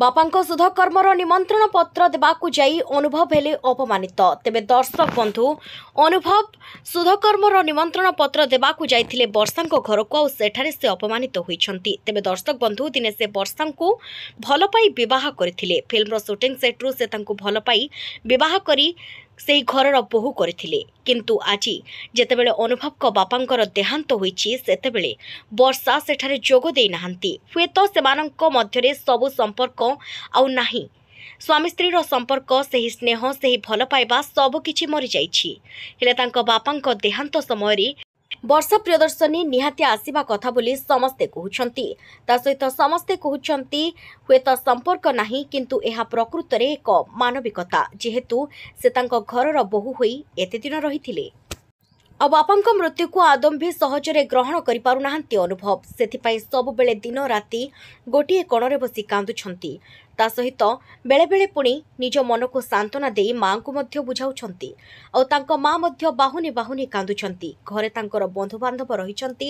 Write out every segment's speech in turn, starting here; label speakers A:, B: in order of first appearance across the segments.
A: ବାପାଙ୍କ ସୁଧକର୍ମର ନିମନ୍ତ୍ରଣ ପତ୍ର ଦେବାକୁ ଯାଇ ଅନୁଭବ ହେଲେ ଅପମାନିତ ତେବେ ଦର୍ଶକ ବନ୍ଧୁ ଅନୁଭବ ସୁଧକର୍ମର ନିମନ୍ତ୍ରଣ ପତ୍ର ଦେବାକୁ ଯାଇଥିଲେ ବର୍ଷାଙ୍କ ଘରକୁ ଆଉ ସେଠାରେ ସେ ଅପମାନିତ ହୋଇଛନ୍ତି ତେବେ ଦର୍ଶକ ବନ୍ଧୁ ଦିନେ ସେ ବର୍ଷାଙ୍କୁ ଭଲ ପାଇ ବିବାହ କରିଥିଲେ ଫିଲ୍ମର ସୁଟିଂ ସେଟ୍ରୁ ସେ ତାଙ୍କୁ ଭଲ ପାଇ ବିବାହ କରି ସେହି ଘରର ବୋହୁ କରିଥିଲେ କିନ୍ତୁ ଆଜି ଯେତେବେଳେ ଅନୁଭବଙ୍କ ବାପାଙ୍କର ଦେହାନ୍ତ ହୋଇଛି ସେତେବେଳେ ବର୍ଷା ସେଠାରେ ଯୋଗ ଦେଇନାହାନ୍ତି ହୁଏତ ସେମାନଙ୍କ ମଧ୍ୟରେ ସବୁ ସମ୍ପର୍କ ଆଉ ନାହିଁ ସ୍ୱାମୀ ସ୍ତ୍ରୀର ସମ୍ପର୍କ ସେହି ସ୍ନେହ ସେହି ଭଲ ପାଇବା ସବୁକିଛି ମରିଯାଇଛି ହେଲେ ତାଙ୍କ ବାପାଙ୍କ ଦେହାନ୍ତ ସମୟରେ ବର୍ଷା ପ୍ରିୟଦର୍ଶନୀ ନିହାତି ଆସିବା କଥା ବୋଲି ସମସ୍ତେ କହୁଛନ୍ତି ତା ସହିତ ସମସ୍ତେ କହୁଛନ୍ତି ହୁଏତ ସମ୍ପର୍କ ନାହିଁ କିନ୍ତୁ ଏହା ପ୍ରକୃତରେ ଏକ ମାନବିକତା ଯେହେତୁ ସେ ତାଙ୍କ ଘରର ବୋହୂ ହୋଇ ଏତେଦିନ ରହିଥିଲେ ଆଉ ବାପାଙ୍କ ମୃତ୍ୟୁକୁ ଆଦମ ବି ସହଜରେ ଗ୍ରହଣ କରିପାରୁନାହାନ୍ତି ଅନୁଭବ ସେଥିପାଇଁ ସବୁବେଳେ ଦିନ ରାତି ଗୋଟିଏ କଣରେ ବସି କାନ୍ଦୁଛନ୍ତି ତା ସହିତ ବେଳେବେଳେ ପୁଣି ନିଜ ମନକୁ ସାନ୍ତ୍ୱନା ଦେଇ ମାଙ୍କୁ ମଧ୍ୟ ବୁଝାଉଛନ୍ତି ଆଉ ତାଙ୍କ ମା ମଧ୍ୟ ବାହୁନି ବାହୁନି କାନ୍ଦୁଛନ୍ତି ଘରେ ତାଙ୍କର ବନ୍ଧୁବାନ୍ଧବ ରହିଛନ୍ତି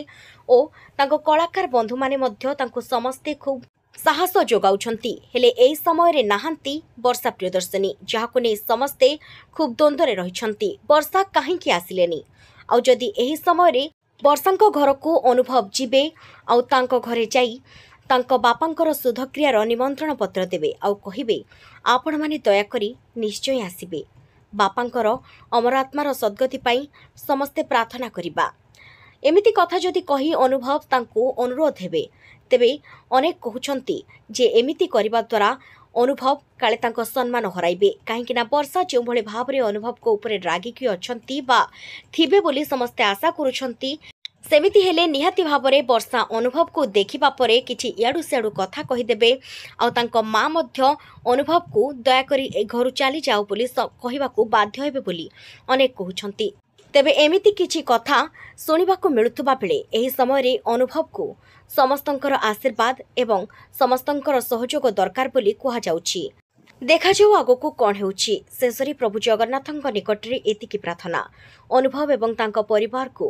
A: ଓ ତାଙ୍କ କଳାକାର ବନ୍ଧୁମାନେ ମଧ୍ୟ ତାଙ୍କୁ ସମସ୍ତେ ଖୁବ୍ ସାହସ ଯୋଗାଉଛନ୍ତି ହେଲେ ଏହି ସମୟରେ ନାହାନ୍ତି ବର୍ଷା ପ୍ରିୟଦର୍ଶିନୀ ଯାହାକୁ ନେଇ ସମସ୍ତେ ଖୁବ୍ ଦ୍ୱନ୍ଦ୍ୱରେ ରହିଛନ୍ତି ବର୍ଷା କାହିଁକି ଆସିଲେନି ଆଉ ଯଦି ଏହି ସମୟରେ ବର୍ଷାଙ୍କ ଘରକୁ ଅନୁଭବ ଯିବେ ଆଉ ତାଙ୍କ ଘରେ ଯାଇ ତାଙ୍କ ବାପାଙ୍କର ଶୁଦ୍ଧକ୍ରିୟାର ନିମନ୍ତ୍ରଣ ପତ୍ର ଦେବେ ଆଉ କହିବେ ଆପଣମାନେ ଦୟାକରି ନିଶ୍ଚୟ ଆସିବେ ବାପାଙ୍କର ଅମରାତ୍ମାର ସଦ୍ଗତି ପାଇଁ ସମସ୍ତେ ପ୍ରାର୍ଥନା କରିବା ଏମିତି କଥା ଯଦି କହି ଅନୁଭବ ତାଙ୍କୁ ଅନୁରୋଧ ହେବେ ତେବେ ଅନେକ କହୁଛନ୍ତି ଯେ ଏମିତି କରିବା ଦ୍ୱାରା ଅନୁଭବ କାଳେ ତାଙ୍କ ସମ୍ମାନ ହରାଇବେ କାହିଁକିନା ବର୍ଷା ଯେଉଁଭଳି ଭାବରେ ଅନୁଭବଙ୍କ ଉପରେ ରାଗିକି ଅଛନ୍ତି ବା ଥିବେ ବୋଲି ସମସ୍ତେ ଆଶା କରୁଛନ୍ତି ସେମିତି ହେଲେ ନିହାତି ଭାବରେ ବର୍ଷା ଅନୁଭବକୁ ଦେଖିବା ପରେ କିଛି ଇଆଡ଼ୁ ସିଆଡ଼ୁ କଥା କହିଦେବେ ଆଉ ତାଙ୍କ ମା ମଧ୍ୟ ଅନୁଭବକୁ ଦୟାକରି ଏ ଘରୁ ଚାଲିଯାଉ ବୋଲି କହିବାକୁ ବାଧ୍ୟ ହେବେ ବୋଲି ଅନେକ କହୁଛନ୍ତି ତେବେ ଏମିତି କିଛି କଥା ଶୁଣିବାକୁ ମିଳୁଥିବା ବେଳେ ଏହି ସମୟରେ ଅନୁଭବକୁ ସମସ୍ତଙ୍କର ଆଶୀର୍ବାଦ ଏବଂ ସମସ୍ତଙ୍କର ସହଯୋଗ ଦରକାର ବୋଲି କୁହାଯାଉଛି ଦେଖାଯାଉ ଆଗକୁ କ'ଣ ହେଉଛି ଶେଷରେ ପ୍ରଭୁ ଜଗନ୍ନାଥଙ୍କ ନିକଟରେ ଏତିକି ପ୍ରାର୍ଥନା ଅନୁଭବ ଏବଂ ତାଙ୍କ ପରିବାରକୁ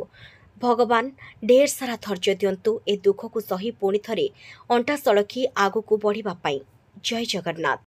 A: ଭଗବାନ ଢେର ସାରା ଧୈର୍ଯ୍ୟ ଦିଅନ୍ତୁ ଏ ଦୁଃଖକୁ ସହି ପୁଣି ଥରେ ଅଣ୍ଟା ସଳଖି ଆଗକୁ ବଢ଼ିବା ପାଇଁ ଜୟ ଜଗନ୍ନାଥ